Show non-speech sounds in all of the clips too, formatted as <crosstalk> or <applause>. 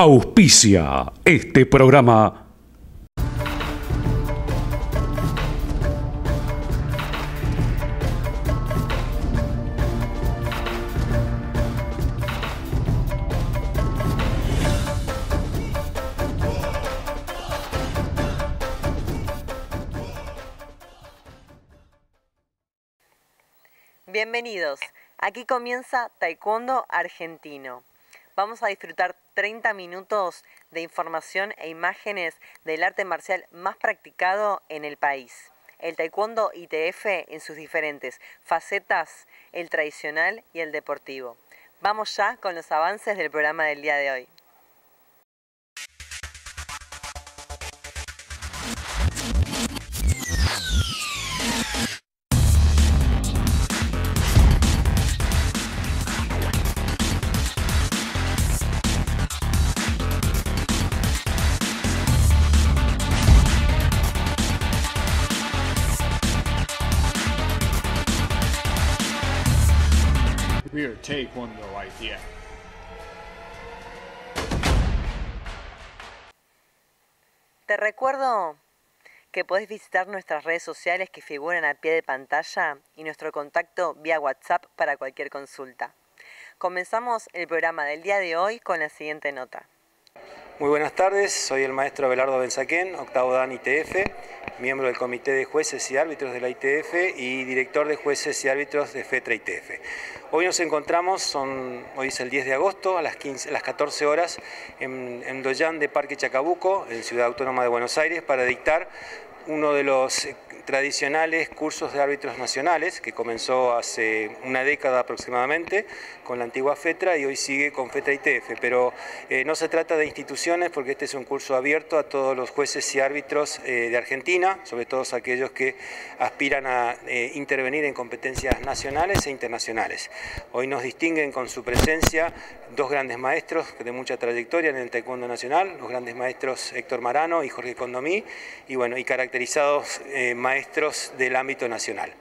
auspicia este programa. Bienvenidos. Aquí comienza Taekwondo Argentino. Vamos a disfrutar 30 minutos de información e imágenes del arte marcial más practicado en el país. El taekwondo ITF en sus diferentes facetas, el tradicional y el deportivo. Vamos ya con los avances del programa del día de hoy. Te recuerdo que podés visitar nuestras redes sociales que figuran a pie de pantalla y nuestro contacto vía WhatsApp para cualquier consulta. Comenzamos el programa del día de hoy con la siguiente nota. Muy buenas tardes, soy el maestro Abelardo Benzaquén, octavo Dan ITF, miembro del Comité de Jueces y Árbitros de la ITF y director de Jueces y Árbitros de FETRA ITF. Hoy nos encontramos, son, hoy es el 10 de agosto, a las, 14 horas, en, en Doyán de Parque Chacabuco, en Ciudad Autónoma de Buenos Aires, para dictar uno de los eh, tradicionales cursos de árbitros nacionales que comenzó hace una década aproximadamente con la antigua FETRA y hoy sigue con FETRA ITF, pero eh, no se trata de instituciones porque este es un curso abierto a todos los jueces y árbitros eh, de Argentina, sobre todo aquellos que aspiran a intervenir en competencias nacionales e internacionales. Hoy nos distinguen con su presencia dos grandes maestros de mucha trayectoria en el taekwondo nacional, los grandes maestros Héctor Marano y Jorge Condomí, y bueno, y caracterizados eh, maestros del ámbito nacional.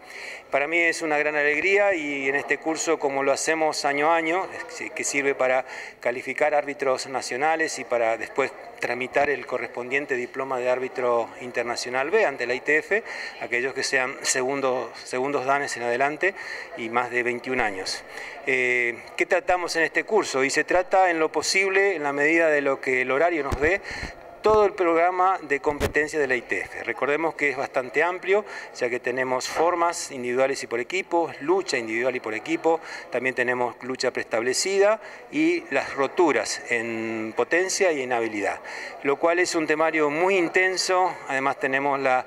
Para mí es una gran alegría y en este curso, como lo hacemos año a año, que sirve para calificar árbitros nacionales y para después tramitar el correspondiente diploma de árbitro internacional B ante la ITF, aquellos que sean segundos, segundos danes en adelante y más de 21 años. Eh, ¿Qué tratamos en este curso? Y se trata en lo posible, en la medida de lo que el horario nos dé, todo el programa de competencia de la ITF. Recordemos que es bastante amplio, ya que tenemos formas individuales y por equipos, lucha individual y por equipo, también tenemos lucha preestablecida y las roturas en potencia y en habilidad, lo cual es un temario muy intenso, además tenemos la,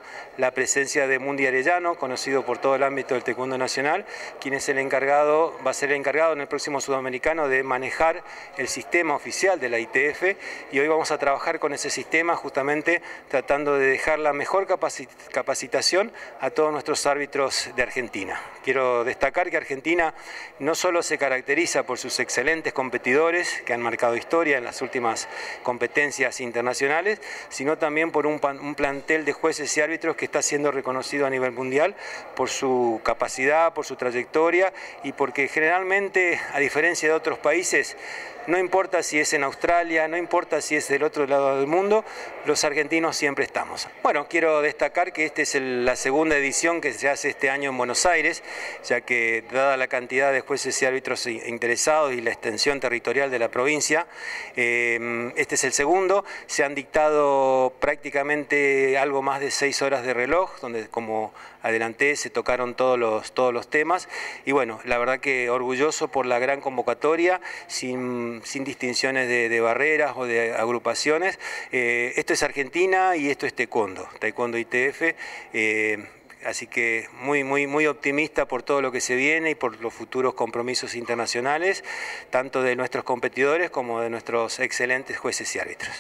presencia de Mundi Arellano, conocido por todo el ámbito del taekwondo nacional, quien es el encargado, va a ser el encargado en el próximo sudamericano de manejar el sistema oficial de la ITF y hoy vamos a trabajar con ese sistema tema justamente tratando de dejar la mejor capacitación a todos nuestros árbitros de Argentina. Quiero destacar que Argentina no solo se caracteriza por sus excelentes competidores que han marcado historia en las últimas competencias internacionales, sino también por un plantel de jueces y árbitros que está siendo reconocido a nivel mundial por su capacidad, por su trayectoria y porque generalmente, a diferencia de otros países, no importa si es en Australia, no importa si es del otro lado del mundo, los argentinos siempre estamos. Bueno, quiero destacar que esta es la segunda edición que se hace este año en Buenos Aires, ya que dada la cantidad de jueces y árbitros interesados y la extensión territorial de la provincia, eh, este es el segundo. Se han dictado prácticamente algo más de seis horas de reloj, donde como adelanté, se tocaron todos los, todos los temas y bueno, la verdad que orgulloso por la gran convocatoria, sin, distinciones de, barreras o de agrupaciones. Eh, esto es Argentina y esto es Taekwondo, Taekwondo ITF. Eh, así que muy, muy, muy optimista por todo lo que se viene y por los futuros compromisos internacionales, tanto de nuestros competidores como de nuestros excelentes jueces y árbitros.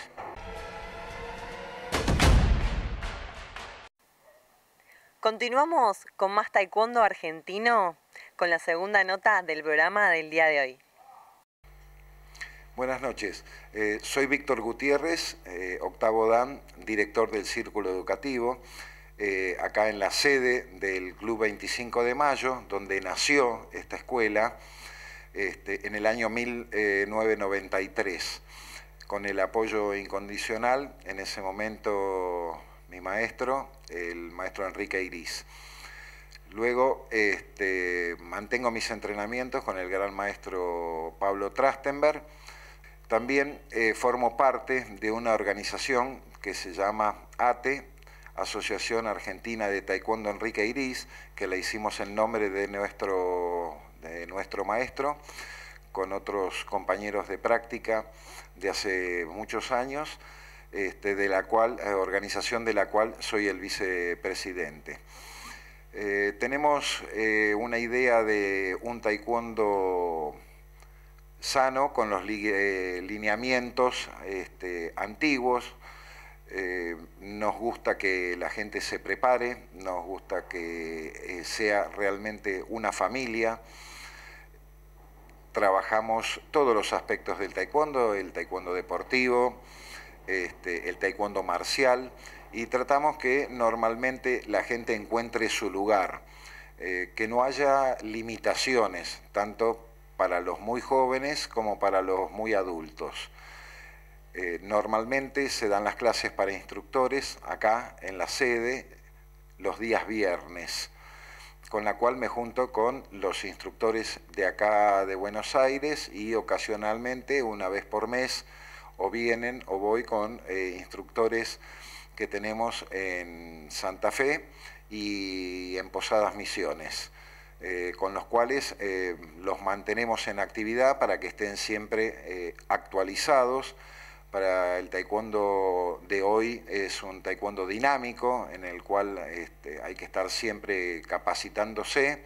Continuamos con más taekwondo argentino, con la segunda nota del programa del día de hoy. Buenas noches, eh, soy Víctor Gutiérrez, eh, octavo Dan, director del Círculo Educativo, eh, acá en la sede del Club 25 de Mayo, donde nació esta escuela este, en el año 1993, con el apoyo incondicional en ese momento mi maestro, el maestro Enrique Iris. Luego este, mantengo mis entrenamientos con el gran maestro Pablo Trastenberg. También eh, formo parte de una organización que se llama ATE, Asociación Argentina de Taekwondo Enrique Iris, que la hicimos en nombre de de nuestro maestro, con otros compañeros de práctica de hace muchos años este, de la cual, eh, organización de la cual soy el vicepresidente. Eh, tenemos eh, una idea de un taekwondo sano con los lineamientos este, antiguos. nos gusta que la gente se prepare, nos gusta que sea realmente una familia. Trabajamos todos los aspectos del taekwondo, el taekwondo deportivo, este, el taekwondo marcial, y tratamos que normalmente la gente encuentre su lugar, eh, que no haya limitaciones, tanto para los muy jóvenes como para los muy adultos. Eh, normalmente se dan las clases para instructores acá en la sede los días viernes, con la cual me junto con los instructores de acá de Buenos Aires y ocasionalmente, una vez por mes, o vienen o voy con eh, instructores que tenemos en Santa Fe y en Posadas Misiones, eh, con los cuales eh, los mantenemos en actividad para que estén siempre actualizados. Para el taekwondo de hoy es un taekwondo dinámico en el cual este, hay que estar siempre capacitándose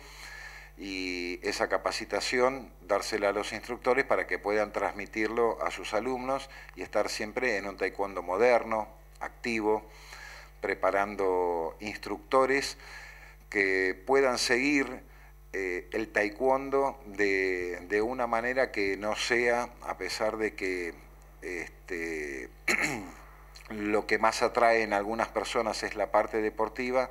y esa capacitación dársela a los instructores para que puedan transmitirlo a sus alumnos y estar siempre en un taekwondo moderno, activo, preparando instructores que puedan seguir eh, el taekwondo de, una manera que no sea, a pesar de que este, <clears throat> lo que más atrae en algunas personas es la parte deportiva,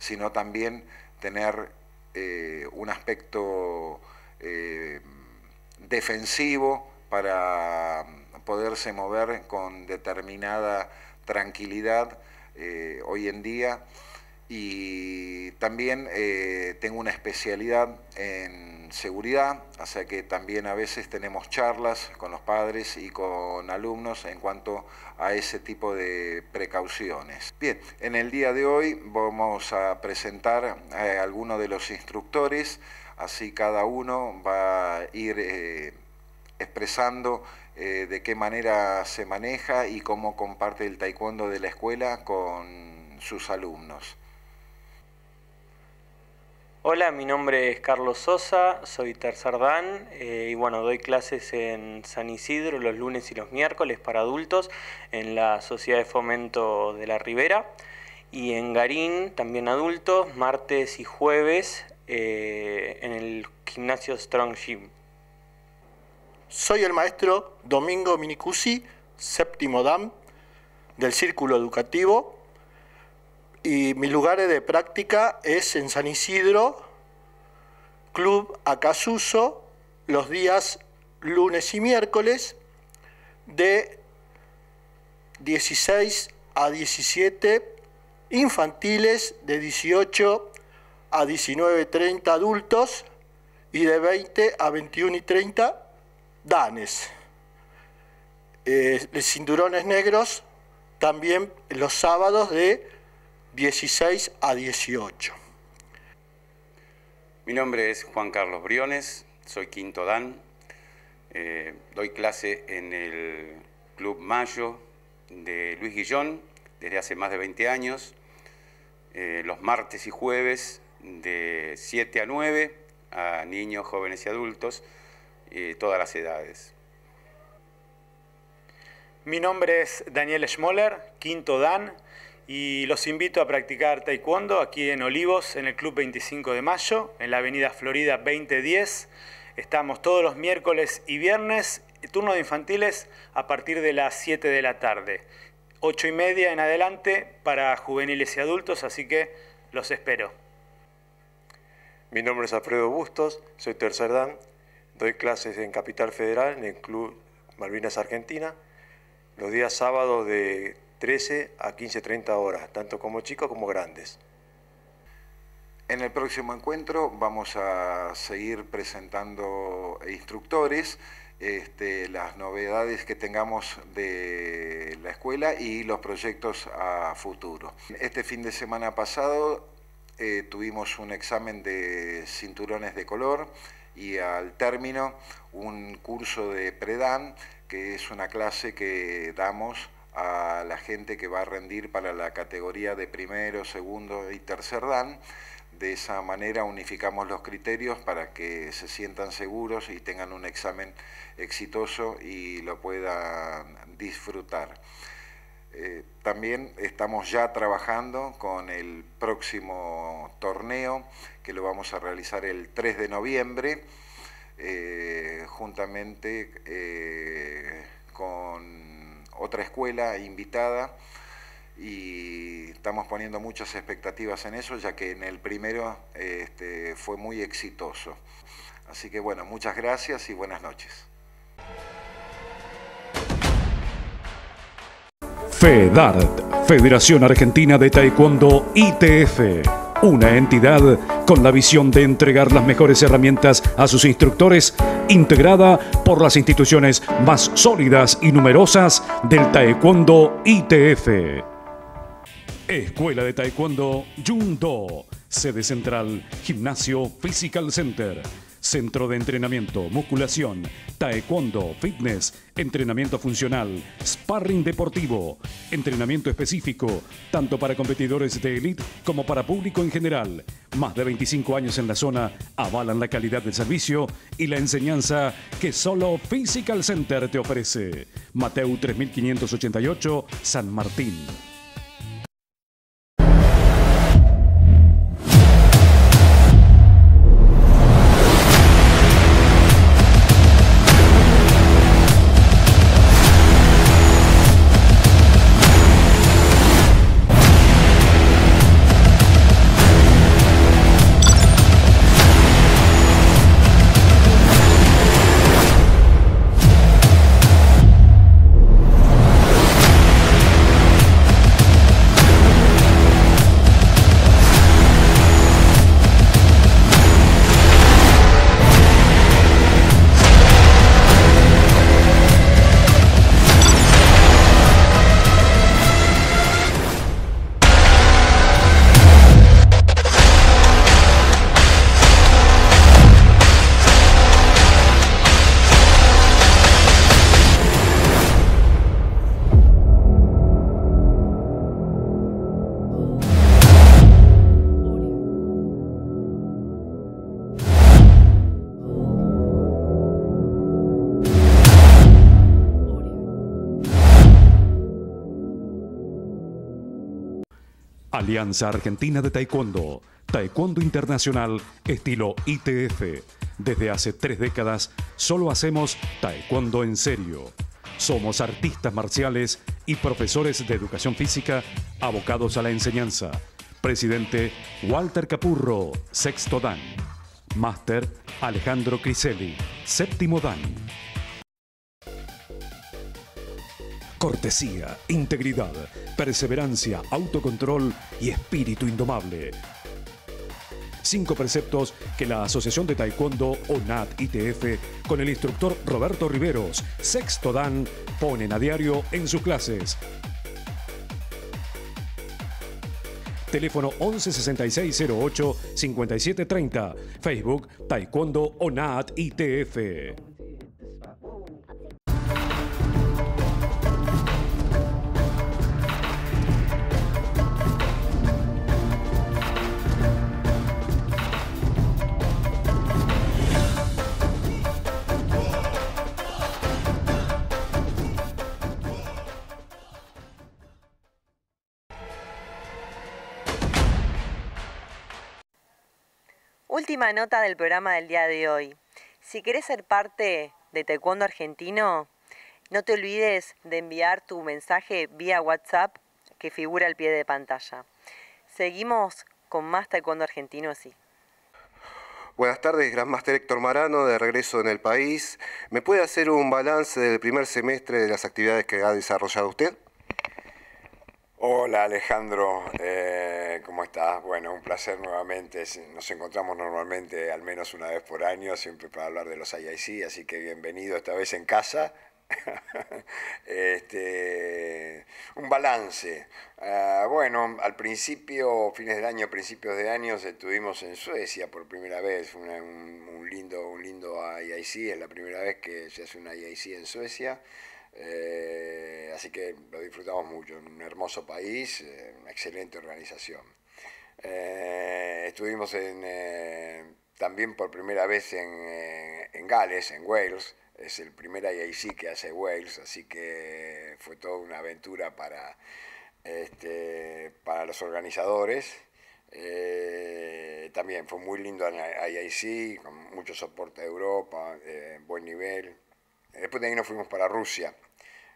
sino también tener eh, un aspecto eh, defensivo para poderse mover con determinada tranquilidad eh, hoy en día y también eh, tengo una especialidad en seguridad, o sea que también a veces tenemos charlas con los padres y con alumnos en cuanto a ese tipo de precauciones. Bien, en el día de hoy vamos a presentar a eh, algunos de los instructores, así cada uno va a ir eh, expresando de qué manera se maneja y cómo comparte el taekwondo de la escuela con sus alumnos. Hola, mi nombre es Carlos Sosa, soy tercer dan eh, y bueno, doy clases en San Isidro los lunes y los miércoles para adultos en la Sociedad de Fomento de la Ribera y en Garín también adultos martes y jueves eh, en el gimnasio Strong Gym. Soy el maestro Domingo Minicusi, séptimo dan del Círculo Educativo y mi lugares de práctica es en San Isidro, Club Acasuso, los días lunes y miércoles de 16 a 17 infantiles, de 18 a 19.30 adultos y de 20 a 21 y 30 danes. Eh, cinturones negros también los sábados de 16 a 18. Mi nombre es Juan Carlos Briones, soy quinto dan, eh, doy clase en el Club Mayo de Luis Guillón desde hace más de 20 años, eh, los martes y jueves de 7 a 9 a niños, jóvenes y adultos, eh, todas las edades. Mi nombre es Daniel Schmoller, quinto Dan, y los invito a practicar taekwondo aquí en Olivos, en el Club 25 de Mayo, en la Avenida Florida 2010. Estamos todos los miércoles y viernes, turno de infantiles a partir de las 7 de la tarde. ocho y media en adelante para juveniles y adultos, así que los espero. Mi nombre es Alfredo Bustos, soy tercer dan, doy clases en Capital Federal, en el Club Malvinas Argentina, los días sábados de 13 a 15.30 horas, tanto como chicos como grandes. En el próximo encuentro vamos a seguir presentando instructores, este, las novedades que tengamos de la escuela y los proyectos a futuro. Este fin de semana pasado eh, tuvimos un examen de cinturones de color y al término un curso de predan, que es una clase que damos a la gente que va a rendir para la categoría de primero, segundo y tercer dan. De esa manera unificamos los criterios para que se sientan seguros y tengan un examen exitoso y lo puedan disfrutar. Eh, también estamos ya trabajando con el próximo torneo que lo vamos a realizar el 3 de noviembre, eh, juntamente eh, con otra escuela invitada y estamos poniendo muchas expectativas en eso, ya que en el primero este, fue muy exitoso. Así que bueno, muchas gracias y buenas noches. FEDART, Federación Argentina de Taekwondo ITF una entidad con la visión de entregar las mejores herramientas a sus instructores, integrada por las instituciones más sólidas y numerosas del Taekwondo ITF. Escuela de Taekwondo do sede central, gimnasio Physical Center Centro de entrenamiento, musculación, taekwondo, fitness, entrenamiento funcional, sparring deportivo, entrenamiento específico, tanto para competidores de élite como para público en general. Más de 25 años en la zona avalan la calidad del servicio y la enseñanza que solo Physical Center te ofrece. Mateu 3588, San Martín. Alianza Argentina de Taekwondo, Taekwondo Internacional, estilo ITF. Desde hace tres décadas solo hacemos Taekwondo en serio. Somos artistas marciales y profesores de educación física abocados a la enseñanza. Presidente Walter Capurro, sexto dan. Máster Alejandro Criselli, séptimo dan. cortesía, integridad, perseverancia, autocontrol y espíritu indomable. Cinco preceptos que la Asociación de Taekwondo ONAT ITF con el instructor Roberto Riveros, sexto Dan, ponen a diario en sus clases. Teléfono 116608 5730. Facebook Taekwondo ONAT ITF. última nota del programa del día de hoy. Si querés ser parte de Taekwondo Argentino, no te olvides de enviar tu mensaje vía WhatsApp que figura al pie de pantalla. Seguimos con más Taekwondo Argentino así. Buenas tardes, Gran Master Héctor Marano, de regreso en el país. ¿Me puede hacer un balance del primer semestre de las actividades que ha desarrollado usted? Hola Alejandro, eh, ¿cómo estás? Bueno, un placer nuevamente. Nos encontramos normalmente al menos una vez por año, siempre para hablar de los IIC, así que bienvenido esta vez en casa. <laughs> este, un balance. Ah, bueno, al principio, fines del año, principios de año, estuvimos en Suecia por primera vez. Fue un, un, lindo, un lindo IIC, es la primera vez que se hace un IIC en Suecia. Eh, así que lo disfrutamos mucho, un hermoso país, eh, una excelente organización. Eh, estuvimos en, también por primera vez en, Gales, en Wales, es el primer IAC que hace Wales, así que fue toda una aventura para, este, para los organizadores. también fue muy lindo el IAC, con mucho soporte de Europa, buen nivel, Después de ahí nos fuimos para Rusia,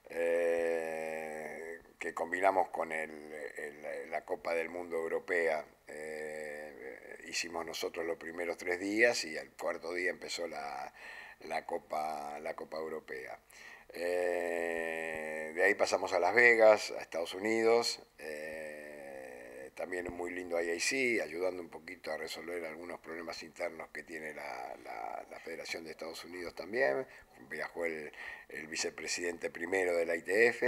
eh, que combinamos con la Copa del Mundo Europea. Eh, hicimos nosotros los primeros tres días y el cuarto día empezó la, Copa, la Copa Europea. Eh, de ahí pasamos a Las Vegas, a Estados Unidos también es muy lindo IIC, ayudando un poquito a resolver algunos problemas internos que tiene la, Federación de Estados Unidos también. Viajó el, vicepresidente primero de la ITF.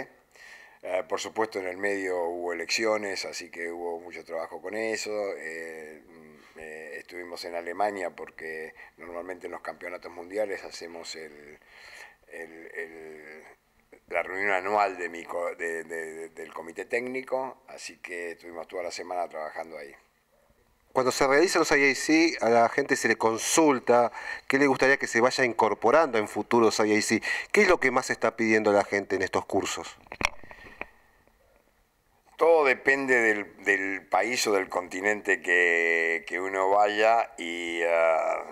Eh, por supuesto, en el medio hubo elecciones, así que hubo mucho trabajo con eso. Eh, mm, eh, estuvimos en Alemania porque normalmente en los campeonatos mundiales hacemos el la reunión anual del comité técnico, así que estuvimos toda la semana trabajando ahí. Cuando se realizan los IAC, a la gente se le consulta qué le gustaría que se vaya incorporando en futuros IAC. ¿Qué es lo que más está pidiendo la gente en estos cursos? Todo depende del, país o del continente que, uno vaya y ah,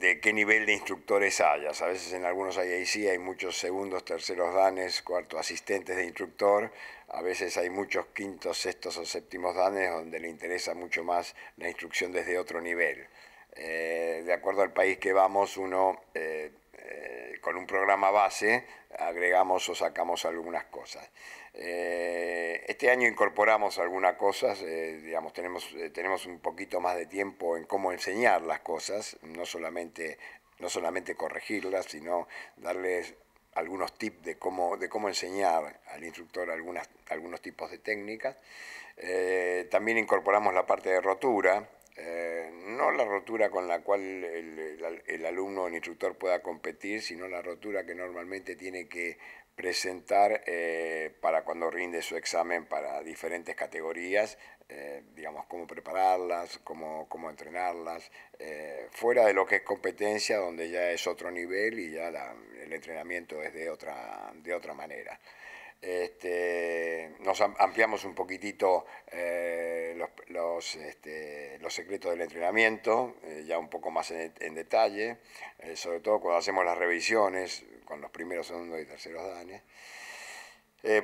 de qué nivel de instructores hayas. A veces en algunos hay hay muchos segundos, terceros danes, cuarto asistentes de instructor. A veces hay muchos quintos, sextos o séptimos danes donde le interesa mucho más la instrucción desde otro nivel. Eh, de acuerdo al país que vamos, uno eh, eh, con un programa base agregamos o sacamos algunas cosas. Eh, este año incorporamos algunas cosas, eh, digamos, tenemos, eh, tenemos un poquito más de tiempo en cómo enseñar las cosas, no solamente, no solamente corregirlas, sino darles algunos tips de cómo, de cómo enseñar al instructor algunas, algunos tipos de técnicas. también incorporamos la parte de rotura, eh, no la rotura con la cual el, alumno o el instructor pueda competir, sino la rotura que normalmente tiene que presentar eh, para cuando rinde su examen para diferentes categorías, eh, digamos, cómo prepararlas, cómo, cómo entrenarlas, fuera de lo que es competencia, donde ya es otro nivel y ya el entrenamiento es de otra, de otra manera. Este, nos ampliamos un poquitito eh, los, los, este, los, secretos del entrenamiento, eh, ya un poco más en, detalle, eh, sobre todo cuando hacemos las revisiones con los primeros, segundos y terceros danes.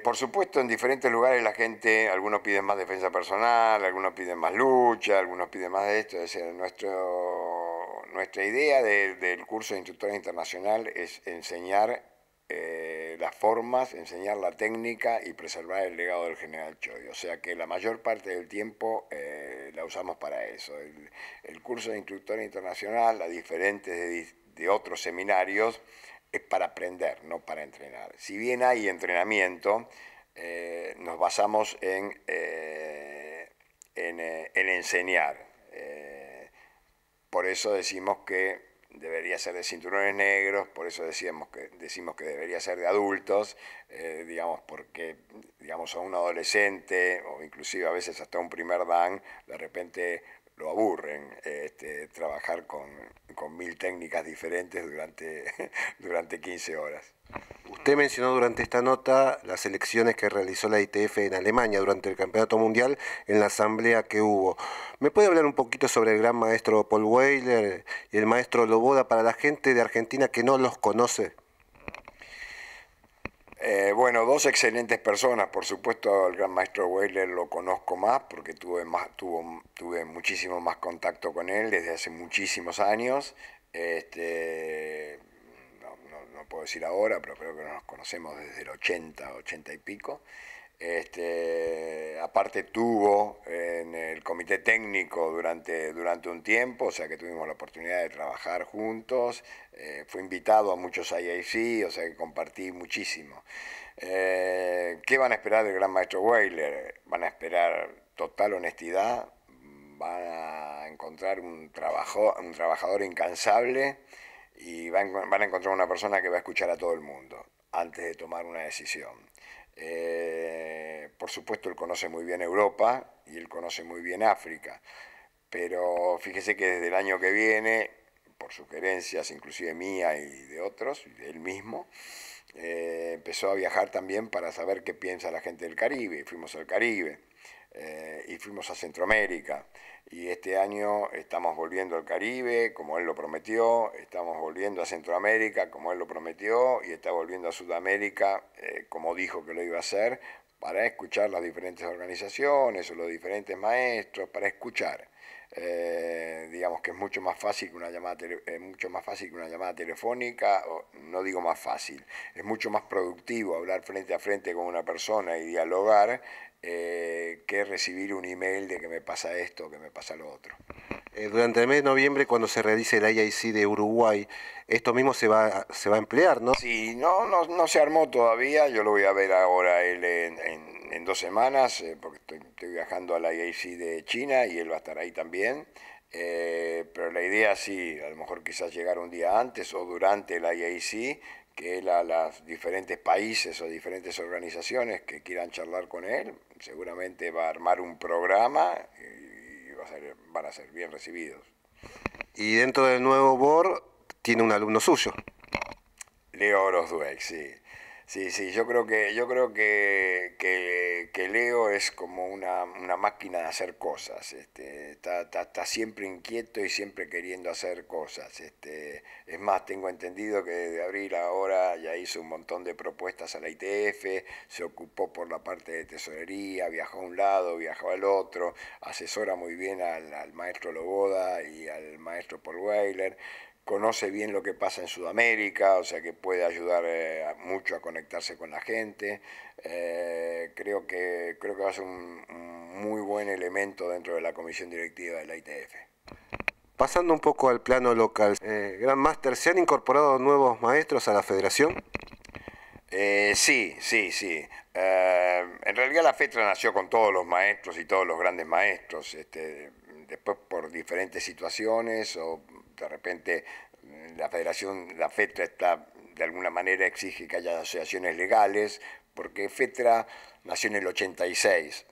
por supuesto, en diferentes lugares la gente, algunos piden más defensa personal, algunos piden más lucha, algunos piden más de esto, es decir, nuestro, nuestra idea del curso de instructora internacional es enseñar eh, las formas, enseñar la técnica y preservar el legado del general Choi. O sea que la mayor parte del tiempo eh, la usamos para eso. El, curso de instructor internacional, a diferentes de, otros seminarios, es para aprender, no para entrenar. Si bien hay entrenamiento, eh, nos basamos en, en enseñar. por eso decimos que debería ser de cinturones negros, por eso decíamos que, decimos que debería ser de adultos, eh, digamos, porque digamos, a un adolescente o inclusive a veces hasta un primer dan, de repente lo aburren este, trabajar con, mil técnicas diferentes durante, <laughs> durante 15 horas. Usted mencionó durante esta nota las elecciones que realizó la ITF en Alemania durante el Campeonato Mundial en la asamblea que hubo. ¿Me puede hablar un poquito sobre el gran maestro Paul Weiler y el maestro Loboda para la gente de Argentina que no los conoce? Eh, bueno, dos excelentes personas. Por supuesto, el gran maestro Weiler lo conozco más porque tuve, más, tuvo, tuve muchísimo más contacto con él desde hace muchísimos años. Este, no, no puedo decir ahora, pero creo que nos conocemos desde el 80, 80 y pico. Este, aparte tuvo en el comité técnico durante, durante un tiempo, o sea que tuvimos la oportunidad de trabajar juntos, eh, fue invitado a muchos IAC, o sea que compartí muchísimo. Eh, ¿Qué van a esperar del gran maestro Weiler? Van a esperar total honestidad, van a encontrar un, un trabajador incansable y van a encontrar una persona que va a escuchar a todo el mundo antes de tomar una decisión. Eh, por supuesto, él conoce muy bien Europa y él conoce muy bien África, pero fíjese que desde el año que viene, por sugerencias inclusive mía y de otros, y él mismo, eh, empezó a viajar también para saber qué piensa la gente del Caribe. Fuimos al Caribe eh, y fuimos a Centroamérica. Y este año estamos volviendo al Caribe, como él lo prometió, estamos volviendo a Centroamérica, como él lo prometió, y está volviendo a Sudamérica, eh, como dijo que lo iba a hacer, para escuchar las diferentes organizaciones o los diferentes maestros, para escuchar. Eh, digamos que es mucho más fácil que una llamada mucho más fácil que una llamada telefónica o, no digo más fácil es mucho más productivo hablar frente a frente con una persona y dialogar eh, que recibir un email de que me pasa esto, que me pasa lo otro. Eh, durante el mes de noviembre, cuando se realice el IIC de Uruguay, esto mismo se va, se va a emplear, ¿no? Sí, no, no, no se armó todavía, yo lo voy a ver ahora él en, dos semanas, eh, porque estoy, viajando al IIC de China y él va a estar ahí también. pero la idea sí, a lo mejor quizás llegar un día antes o durante el IAC, que a las diferentes países o diferentes organizaciones que quieran charlar con él, seguramente va a armar un programa y va a ser, van a ser bien recibidos. Y dentro del nuevo BOR tiene un alumno suyo. Leo Orozduek, sí. Sí, sí, yo creo que, yo creo que, Leo es como una, una, máquina de hacer cosas, este, está, está, siempre inquieto y siempre queriendo hacer cosas. Este, es más, tengo entendido que desde abril ahora ya hizo un montón de propuestas a la ITF, se ocupó por la parte de tesorería, viajó a un lado, viajó al otro, asesora muy bien al, al maestro Loboda y al maestro Paul Weiler conoce bien lo que pasa en Sudamérica, o sea que puede ayudar eh, mucho a conectarse con la gente. Eh, creo, que, creo que va a ser un, muy buen elemento dentro de la comisión directiva de la ITF. Pasando un poco al plano local, eh, ¿gran Master ¿se han incorporado nuevos maestros a la federación? sí, sí, sí. en realidad la FETRA nació con todos los maestros y todos los grandes maestros. Este, después por diferentes situaciones o de repente mm, la federación, la FETRA está, de alguna manera exige que haya asociaciones legales, porque FETRA nació en el 86,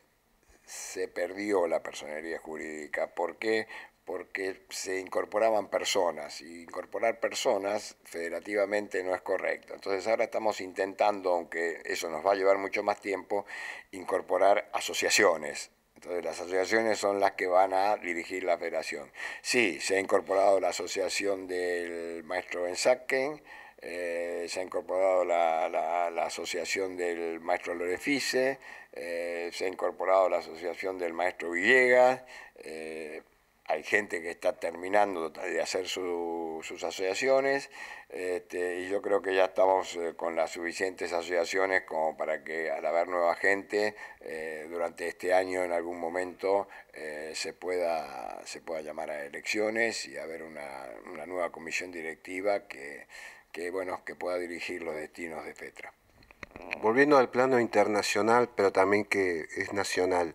se perdió la personería jurídica. ¿Por qué? Porque se incorporaban personas y incorporar personas federativamente no es correcto. Entonces ahora estamos intentando, aunque eso nos va a llevar mucho más tiempo, incorporar asociaciones entonces las asociaciones son las que van a dirigir la federación. Sí, se ha incorporado la asociación del maestro ensaquen eh, se ha incorporado la, asociación del maestro Lorefice, eh, se ha incorporado la asociación del maestro Villegas, eh, hay gente que está terminando de hacer sus asociaciones este, y yo creo que ya estamos eh, con las suficientes asociaciones como para que al haber nueva gente eh, durante este año en algún momento eh, se, pueda, se pueda llamar a elecciones y haber una, nueva comisión directiva que, que, bueno, que pueda dirigir los destinos de Petra volviendo al plano internacional, pero también que es nacional.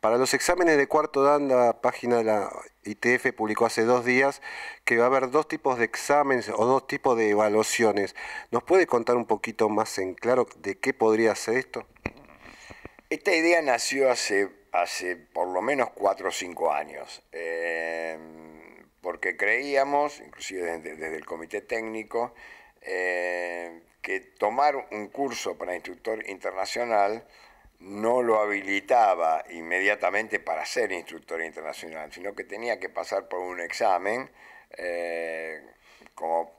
Para los exámenes de cuarto dan, la página de la ITF publicó hace dos días que va a haber dos tipos de exámenes o dos tipos de evaluaciones. ¿Nos puede contar un poquito más en claro de qué podría ser esto? Esta idea nació hace, hace por lo menos cuatro o cinco años, em, porque creíamos, inclusive desde, el comité técnico, eh, que tomar un curso para instructor internacional no lo habilitaba inmediatamente para ser instructor internacional, sino que tenía que pasar por un examen eh, como,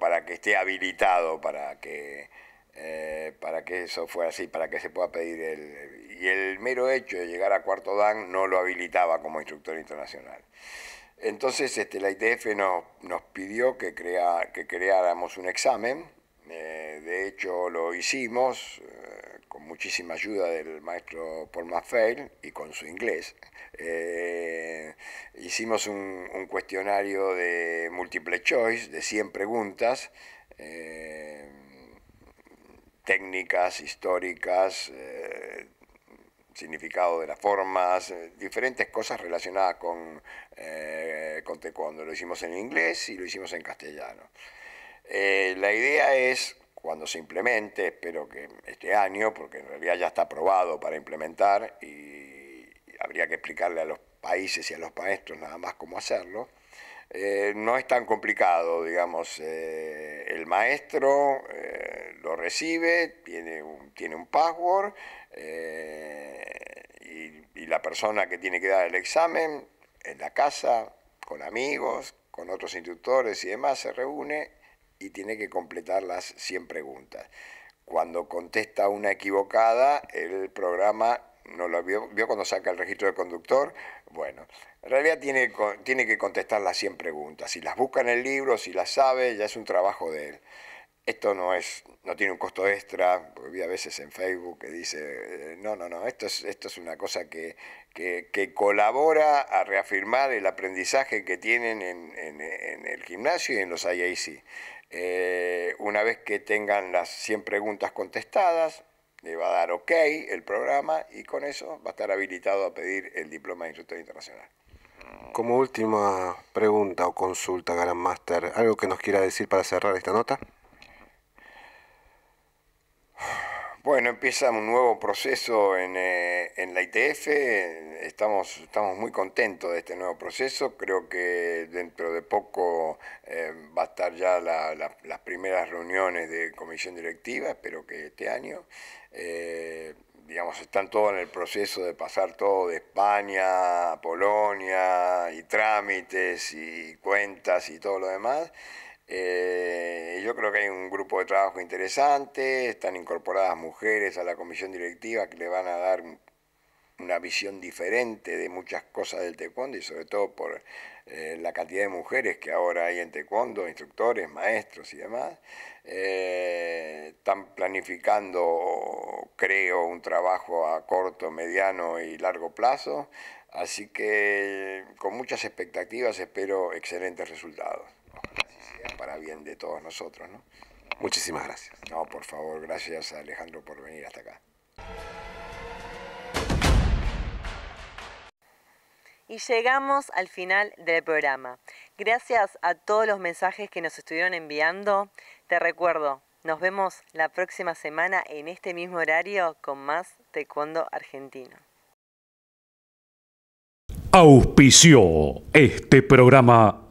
para, que esté habilitado para que, eh, para que eso fuera así, para que se pueda pedir el... Y el mero hecho de llegar a cuarto dan no lo habilitaba como instructor internacional. Entonces este, la ITF nos, nos pidió que, crea, que creáramos un examen eh, de hecho, lo hicimos eh, con muchísima ayuda del maestro Paul Maffei y con su inglés. Eh, hicimos un, cuestionario de multiple choice, de 100 preguntas, técnicas, históricas, significado de las formas, diferentes cosas relacionadas con, con taekwondo. Lo hicimos en inglés y lo hicimos en castellano. Eh, la idea es, cuando se implemente, espero que este año, porque en realidad ya está aprobado para implementar y habría que explicarle a los países y a los maestros nada más cómo hacerlo, eh, no es tan complicado, digamos, eh, el maestro lo recibe, tiene un, tiene un password y, la persona que tiene que dar el examen en la casa, con amigos, con otros instructores y demás, se reúne y tiene que completar las 100 preguntas. Cuando contesta una equivocada, el programa no lo vio, vio cuando saca el registro de conductor. Bueno, en realidad tiene, tiene que contestar las 100 preguntas. Si las busca en el libro, si las sabe, ya es un trabajo de él. Esto no es, no tiene un costo extra, porque vi a veces en Facebook que dice, eh, no, no, no, esto es, esto es una cosa que, colabora a reafirmar el aprendizaje que tienen en, en el gimnasio y en los IAC. Eh, una vez que tengan las 100 preguntas contestadas, le va a dar OK el programa y con eso va a estar habilitado a pedir el diploma de instructor internacional. Como última pregunta o consulta, Gran Master, ¿algo que nos quiera decir para cerrar esta nota? Bueno, empieza un nuevo proceso en, eh, la ITF, estamos, estamos muy contentos de este nuevo proceso, creo que dentro de poco eh, va a estar ya la, las primeras reuniones de comisión directiva, espero que este año. Eh, digamos, están todos en el proceso de pasar todo de España a Polonia y trámites y cuentas y todo lo demás. Eh, yo creo que hay un grupo de trabajo interesante, están incorporadas mujeres a la comisión directiva que le van a dar una visión diferente de muchas cosas del taekwondo y sobre todo por eh, la cantidad de mujeres que ahora hay en taekwondo, instructores, maestros y demás. Eh, están planificando, creo, un trabajo a corto, mediano y largo plazo. Así que con muchas expectativas espero excelentes resultados para bien de todos nosotros. ¿no? Muchísimas gracias. No, por favor, gracias a Alejandro por venir hasta acá. Y llegamos al final del programa. Gracias a todos los mensajes que nos estuvieron enviando. Te recuerdo, nos vemos la próxima semana en este mismo horario con más Taekwondo Argentino. Auspicio este programa